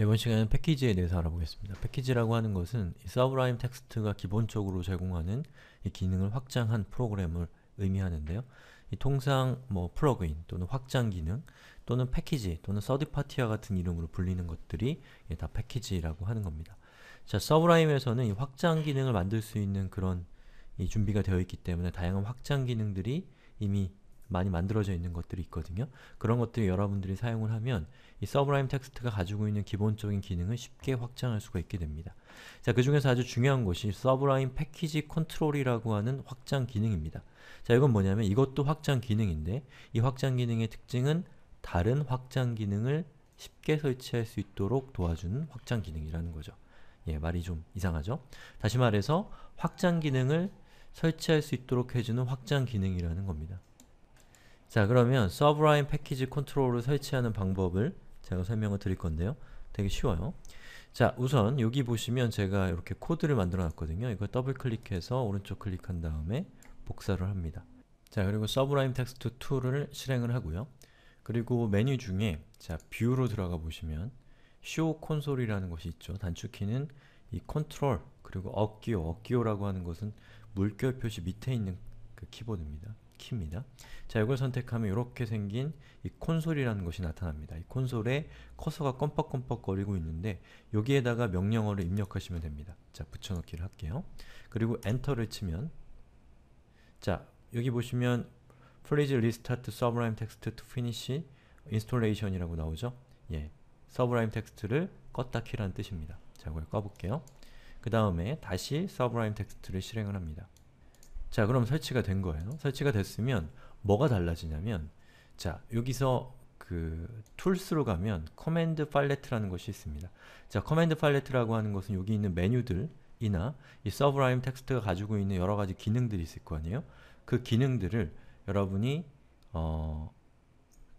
이번 시간에는 패키지에 대해서 알아보겠습니다. 패키지라고 하는 것은 서브라임 텍스트가 기본적으로 제공하는 이 기능을 확장한 프로그램을 의미하는데요. 이 통상 뭐 플러그인 또는 확장 기능 또는 패키지 또는 서드파티와 같은 이름으로 불리는 것들이 다 패키지라고 하는 겁니다. 자, 서브라임에서는 이 확장 기능을 만들 수 있는 그런 준비가 되어 있기 때문에 다양한 확장 기능들이 이미 많이 만들어져 있는 것들이 있거든요. 그런 것들을 여러분들이 사용을 하면 이 서브라임 텍스트가 가지고 있는 기본적인 기능을 쉽게 확장할 수가 있게 됩니다. 자, 그 중에서 아주 중요한 것이 서브라임 패키지 컨트롤이라고 하는 확장 기능입니다. 자, 이건 뭐냐면 이것도 확장 기능인데 이 확장 기능의 특징은 다른 확장 기능을 쉽게 설치할 수 있도록 도와주는 확장 기능이라는 거죠. 예, 말이 좀 이상하죠? 다시 말해서 확장 기능을 설치할 수 있도록 해주는 확장 기능이라는 겁니다. 자 그러면 서브라임 패키지 컨트롤을 설치하는 방법을 제가 설명을 드릴 건데요. 되게 쉬워요. 자 우선 여기 보시면 제가 이렇게 코드를 만들어 놨거든요. 이걸 더블 클릭해서 오른쪽 클릭한 다음에 복사를 합니다. 자 그리고 서브라임 텍스트 2를 실행을 하고요. 그리고 메뉴 중에 자 뷰로 들어가 보시면 show console이라는 것이 있죠. 단축키는 이 컨트롤 그리고 어기호 업기호라고 하는 것은 물결 표시 밑에 있는 그 키보드입니다. 키니다 자, 이걸 선택하면 이렇게 생긴 이 콘솔이라는 것이 나타납니다. 이 콘솔에 커서가 껌뻑껌뻑거리고 있는데 여기에다가 명령어를 입력하시면 됩니다. 자, 붙여넣기를 할게요. 그리고 엔터를 치면 자, 여기 보시면 Please restart Sublime Text to finish installation이라고 나오죠? 예, Sublime Text를 껐다 키라는 뜻입니다. 자, 이걸 꺼볼게요. 그 다음에 다시 Sublime Text를 실행을 합니다. 자 그럼 설치가 된 거예요. 설치가 됐으면 뭐가 달라지냐면 자 여기서 그 툴스로 가면 커맨드 팔레트라는 것이 있습니다. 자 커맨드 팔레트라고 하는 것은 여기 있는 메뉴들이나 이 서브라임 텍스트가 가지고 있는 여러 가지 기능들이 있을 거 아니에요? 그 기능들을 여러분이 어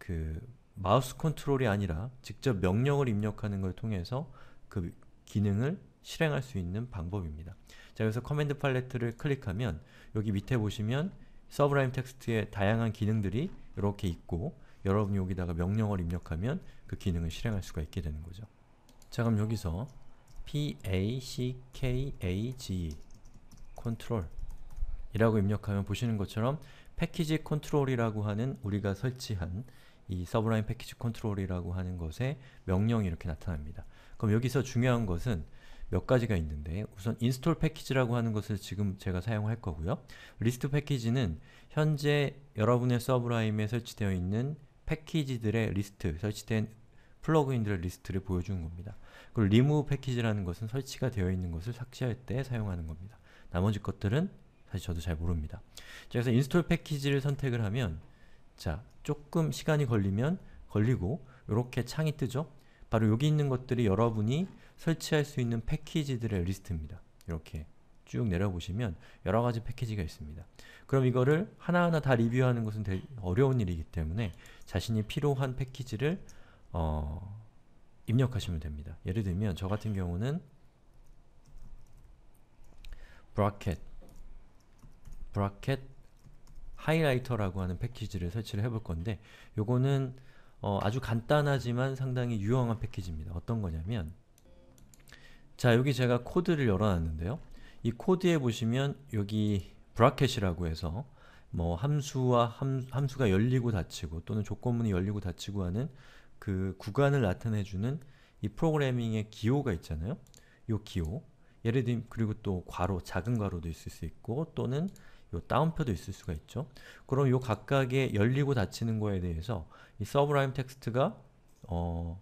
그 마우스 컨트롤이 아니라 직접 명령을 입력하는 걸 통해서 그 기능을 실행할 수 있는 방법입니다. 자, 여기서 커맨드 팔레트를 클릭하면 여기 밑에 보시면 서브라임 텍스트의 다양한 기능들이 이렇게 있고 여러분이 여기다가 명령어를 입력하면 그 기능을 실행할 수가 있게 되는 거죠. 자, 그럼 여기서 package r o l 이라고 입력하면 보시는 것처럼 패키지 컨트롤이라고 하는 우리가 설치한 이 서브라임 패키지 컨트롤이라고 하는 것에 명령이 이렇게 나타납니다. 그럼 여기서 중요한 것은 몇 가지가 있는데 우선 인스톨 패키지라고 하는 것을 지금 제가 사용할 거고요. 리스트 패키지는 현재 여러분의 서브라임에 설치되어 있는 패키지들의 리스트, 설치된 플러그인들의 리스트를 보여주는 겁니다. 그리고 리무브 패키지라는 것은 설치가 되어 있는 것을 삭제할 때 사용하는 겁니다. 나머지 것들은 사실 저도 잘 모릅니다. 그래서 인스톨 패키지를 선택을 하면 자, 조금 시간이 걸리면 걸리고 이렇게 창이 뜨죠? 바로 여기 있는 것들이 여러분이 설치할 수 있는 패키지들의 리스트입니다. 이렇게 쭉 내려보시면 여러가지 패키지가 있습니다. 그럼 이거를 하나하나 다 리뷰하는 것은 어려운 일이기 때문에 자신이 필요한 패키지를 어, 입력하시면 됩니다. 예를 들면 저 같은 경우는 브라켓 브라켓 하이라이터라고 하는 패키지를 설치를 해볼 건데 요거는 어, 아주 간단하지만 상당히 유용한 패키지입니다. 어떤 거냐면 자 여기 제가 코드를 열어놨는데요. 이 코드에 보시면 여기 브라켓이라고 해서 뭐 함수와 함, 함수가 열리고 닫히고 또는 조건문이 열리고 닫히고 하는 그 구간을 나타내주는 이 프로그래밍의 기호가 있잖아요. 요 기호. 예를 들면 그리고 또 괄호, 작은 괄호도 있을 수 있고 또는 요 다운표도 있을 수가 있죠. 그럼 요 각각의 열리고 닫히는 거에 대해서 이 서브라임 텍스트가 어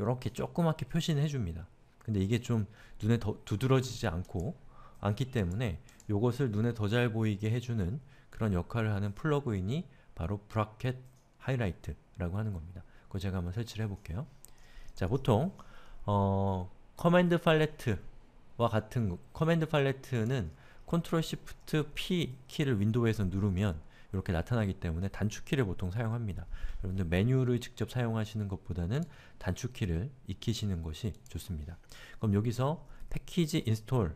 요렇게 조그맣게 표시를 해줍니다. 근데 이게 좀 눈에 더 두드러지지 않고 않기 때문에 이것을 눈에 더 잘 보이게 해주는 그런 역할을 하는 플러그인이 바로 브라켓 하이라이트라고 하는 겁니다. 그거 제가 한번 설치를 해볼게요. 자, 보통 어, 커맨드 팔레트와 같은 커맨드 팔레트는 컨트롤 시프트 P 키를 윈도우에서 누르면 이렇게 나타나기 때문에 단축키를 보통 사용합니다. 여러분들 메뉴를 직접 사용하시는 것보다는 단축키를 익히시는 것이 좋습니다. 그럼 여기서 패키지 인스톨을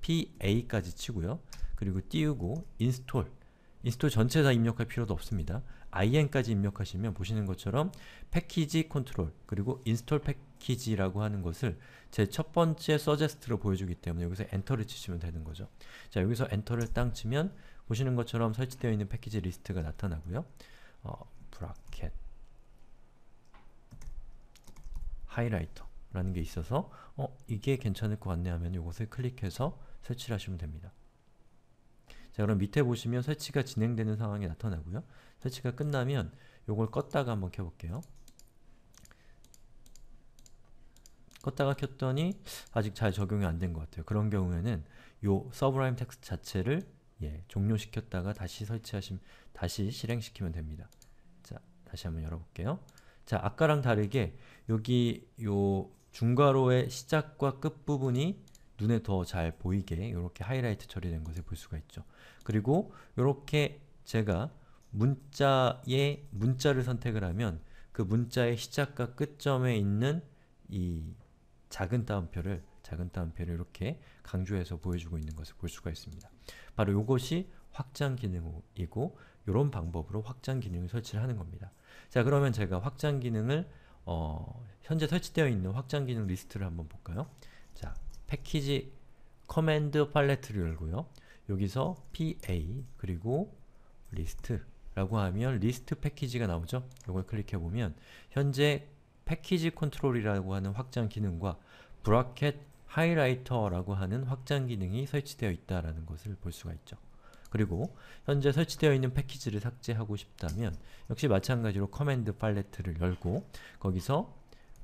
pa까지 치고요. 그리고 띄우고 인스톨 인스톨 전체 다 입력할 필요도 없습니다. in까지 입력하시면 보시는 것처럼 패키지 컨트롤 그리고 인스톨 패키지라고 하는 것을 제 첫 번째 서제스트로 보여주기 때문에 여기서 엔터를 치시면 되는 거죠. 자 여기서 엔터를 땅 치면 보시는 것처럼 설치되어 있는 패키지 리스트가 나타나고요. 어, 브라켓 하이라이터라는 게 있어서 어, 이게 괜찮을 것 같네 하면 이것을 클릭해서 설치를 하시면 됩니다. 자 그럼 밑에 보시면 설치가 진행되는 상황이 나타나고요. 설치가 끝나면 요걸 껐다가 한번 켜볼게요. 껐다가 켰더니 아직 잘 적용이 안 된 것 같아요. 그런 경우에는 요 서브라임 텍스트 자체를 예, 종료시켰다가 다시 설치하시면 다시 실행시키면 됩니다. 자, 다시 한번 열어볼게요. 자, 아까랑 다르게 여기 요 중괄호의 시작과 끝부분이 눈에 더 잘 보이게 이렇게 하이라이트 처리된 것을 볼 수가 있죠. 그리고 이렇게 제가 문자의 문자를 선택을 하면 그 문자의 시작과 끝점에 있는 이 작은 따옴표를 작은 따옴표를 이렇게 강조해서 보여주고 있는 것을 볼 수가 있습니다. 바로 이것이 확장 기능이고 이런 방법으로 확장 기능을 설치를 하는 겁니다. 자 그러면 제가 확장 기능을 어, 현재 설치되어 있는 확장 기능 리스트를 한번 볼까요? 자 패키지 커맨드 팔레트를 열고요. 여기서 pa 그리고 리스트라고 하면 리스트 패키지가 나오죠? 이걸 클릭해보면 현재 패키지 컨트롤이라고 하는 확장 기능과 브라켓 하이라이터라고 하는 확장 기능이 설치되어 있다는 것을 볼 수가 있죠. 그리고 현재 설치되어 있는 패키지를 삭제하고 싶다면 역시 마찬가지로 커맨드 팔레트를 열고 거기서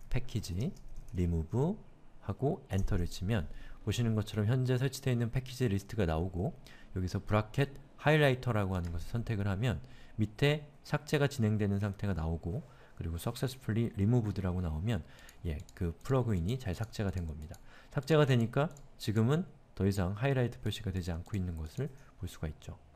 패키지 리무브 하고 엔터를 치면 보시는 것처럼 현재 설치되어 있는 패키지 리스트가 나오고 여기서 브라켓 하이라이터라고 하는 것을 선택을 하면 밑에 삭제가 진행되는 상태가 나오고 그리고 successfully removed라고 나오면 예, 그 플러그인이 잘 삭제가 된 겁니다. 삭제가 되니까 지금은 더 이상 하이라이트 표시가 되지 않고 있는 것을 볼 수가 있죠.